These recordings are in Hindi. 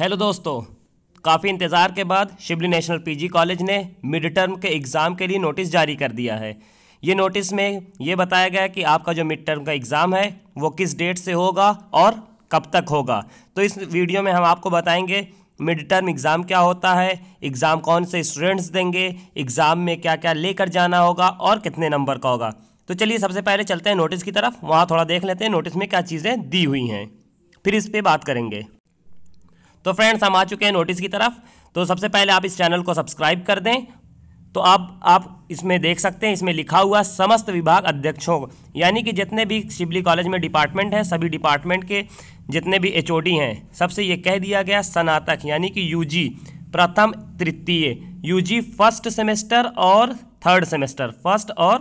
हेलो दोस्तों काफ़ी इंतज़ार के बाद शिबली नेशनल पीजी कॉलेज ने मिड टर्म के एग्ज़ाम के लिए नोटिस जारी कर दिया है ये नोटिस में ये बताया गया कि आपका जो मिड टर्म का एग्ज़ाम है वो किस डेट से होगा और कब तक होगा तो इस वीडियो में हम आपको बताएंगे मिड टर्म एग्ज़ाम क्या होता है एग्ज़ाम कौन से स्टूडेंट्स देंगे एग्ज़ाम में क्या क्या लेकर जाना होगा और कितने नंबर का होगा तो चलिए सबसे पहले चलते हैं नोटिस की तरफ वहाँ थोड़ा देख लेते हैं नोटिस में क्या चीज़ें दी हुई हैं फिर इस पर बात करेंगे तो फ्रेंड्स हम आ चुके हैं नोटिस की तरफ तो सबसे पहले आप इस चैनल को सब्सक्राइब कर दें तो अब आप इसमें देख सकते हैं इसमें लिखा हुआ समस्त विभाग अध्यक्षों यानी कि जितने भी शिबली कॉलेज में डिपार्टमेंट हैं सभी डिपार्टमेंट के जितने भी एच हैं सबसे ये कह दिया गया स्नातक यानी कि यू प्रथम तृतीय यू फर्स्ट सेमेस्टर और थर्ड सेमेस्टर फर्स्ट और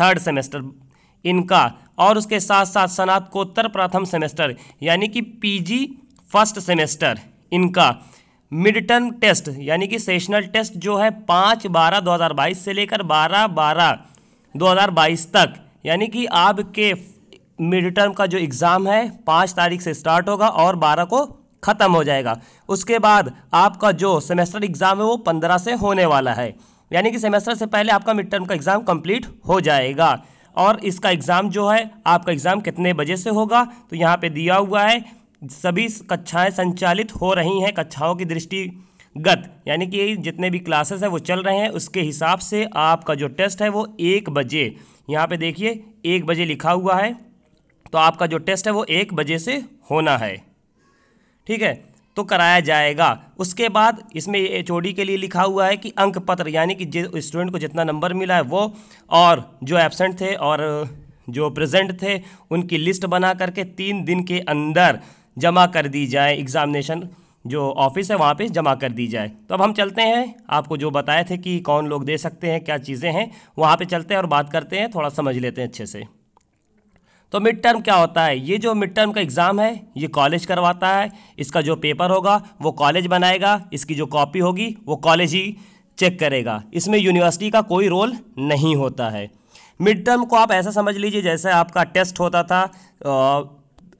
थर्ड सेमेस्टर इनका और उसके साथ साथ स्नातकोत्तर प्रथम सेमेस्टर यानी कि पीजी फर्स्ट सेमेस्टर इनका मिड टर्म टेस्ट यानी कि सेशनल टेस्ट जो है पाँच बारह दो हज़ार बाईस से लेकर बारह बारह दो हज़ार बाईस तक यानी कि आपके मिड टर्म का जो एग्ज़ाम है पाँच तारीख से स्टार्ट होगा और बारह को ख़त्म हो जाएगा उसके बाद आपका जो सेमेस्टर एग्ज़ाम है वो पंद्रह से होने वाला है यानी कि सेमेस्टर से पहले आपका मिड टर्म का एग्ज़ाम कंप्लीट हो जाएगा और इसका एग्ज़ाम जो है आपका एग्ज़ाम कितने बजे से होगा तो यहाँ पे दिया हुआ है सभी कक्षाएं संचालित हो रही हैं कक्षाओं की दृष्टिगत यानी कि जितने भी क्लासेस हैं वो चल रहे हैं उसके हिसाब से आपका जो टेस्ट है वो एक बजे यहाँ पे देखिए एक बजे लिखा हुआ है तो आपका जो टेस्ट है वो एक बजे से होना है ठीक है तो कराया जाएगा उसके बाद इसमें एच के लिए लिखा हुआ है कि अंक पत्र यानी कि जिस स्टूडेंट को जितना नंबर मिला है वो और जो एबसेंट थे और जो प्रेजेंट थे उनकी लिस्ट बना करके तीन दिन के अंदर जमा कर दी जाए एग्ज़ामिनेशन जो ऑफिस है वहाँ पे जमा कर दी जाए तो अब हम चलते हैं आपको जो बताए थे कि कौन लोग दे सकते हैं क्या चीज़ें हैं वहाँ पे चलते हैं और बात करते हैं थोड़ा समझ लेते हैं अच्छे से तो मिड टर्म क्या होता है ये जो मिड टर्म का एग्ज़ाम है ये कॉलेज करवाता है इसका जो पेपर होगा वो कॉलेज बनाएगा इसकी जो कॉपी होगी वो कॉलेज ही चेक करेगा इसमें यूनिवर्सिटी का कोई रोल नहीं होता है मिड टर्म को आप ऐसा समझ लीजिए जैसे आपका टेस्ट होता था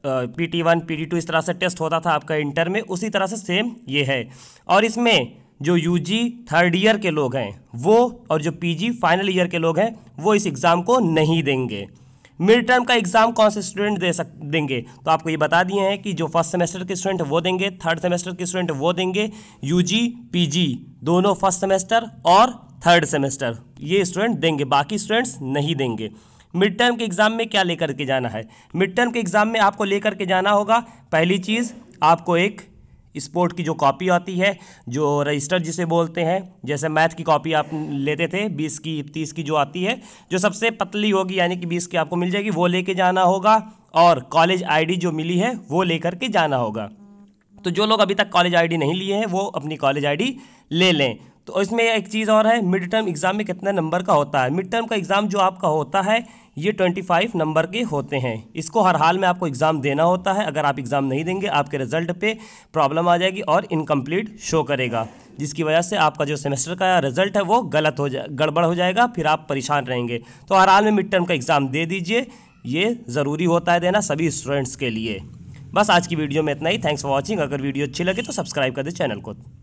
P T one P T two इस तरह से टेस्ट होता था आपका इंटर में उसी तरह से सेम ये है और इसमें जो यू जी थर्ड ईयर के लोग हैं वो और जो पी जी फाइनल ईयर के लोग हैं वो इस एग्ज़ाम को नहीं देंगे मिड टर्म का एग्ज़ाम कौन से स्टूडेंट दे सक देंगे तो आपको ये बता दिए हैं कि जो फर्स्ट सेमेस्टर के स्टूडेंट वो देंगे थर्ड सेमेस्टर के स्टूडेंट वो देंगे यू जी पी जी दोनों फर्स्ट सेमेस्टर और थर्ड सेमेस्टर ये स्टूडेंट देंगे बाकी स्टूडेंट्स नहीं देंगे मिड टर्म के एग्ज़ाम में क्या लेकर के जाना है मिड टर्म के एग्ज़ाम में आपको लेकर के जाना होगा पहली चीज़ आपको एक स्पोर्ट की जो कॉपी आती है जो रजिस्टर जिसे बोलते हैं जैसे मैथ की कॉपी आप लेते थे बीस की तीस की जो आती है जो सबसे पतली होगी यानी कि बीस की आपको मिल जाएगी वो लेके जाना होगा और कॉलेज आईडी जो मिली है वो लेकर के जाना होगा तो जो लोग अभी तक कॉलेज आईडी नहीं लिए हैं वो अपनी कॉलेज आईडी ले लें तो इसमें एक चीज़ और है मिड टर्म एग्ज़ाम में कितना नंबर का होता है मिड टर्म का एग्ज़ाम जो आपका होता है ये ट्वेंटी फाइव नंबर के होते हैं इसको हर हाल में आपको एग्ज़ाम देना होता है अगर आप एग्ज़ाम नहीं देंगे आपके रिजल्ट पे प्रॉब्लम आ जाएगी और इनकम्प्लीट शो करेगा जिसकी वजह से आपका जो सेमेस्टर का रिजल्ट है वो गलत हो जाए गड़बड़ हो जाएगा फिर आप परेशान रहेंगे तो हर हाल में मिड टर्म का एग्ज़ाम दे दीजिए ये ज़रूरी होता है देना सभी स्टूडेंट्स के लिए बस आज की वीडियो में इतना ही थैंक्स फॉर वॉचिंग अगर वीडियो अच्छी लगे तो सब्सक्राइब कर दे चैनल को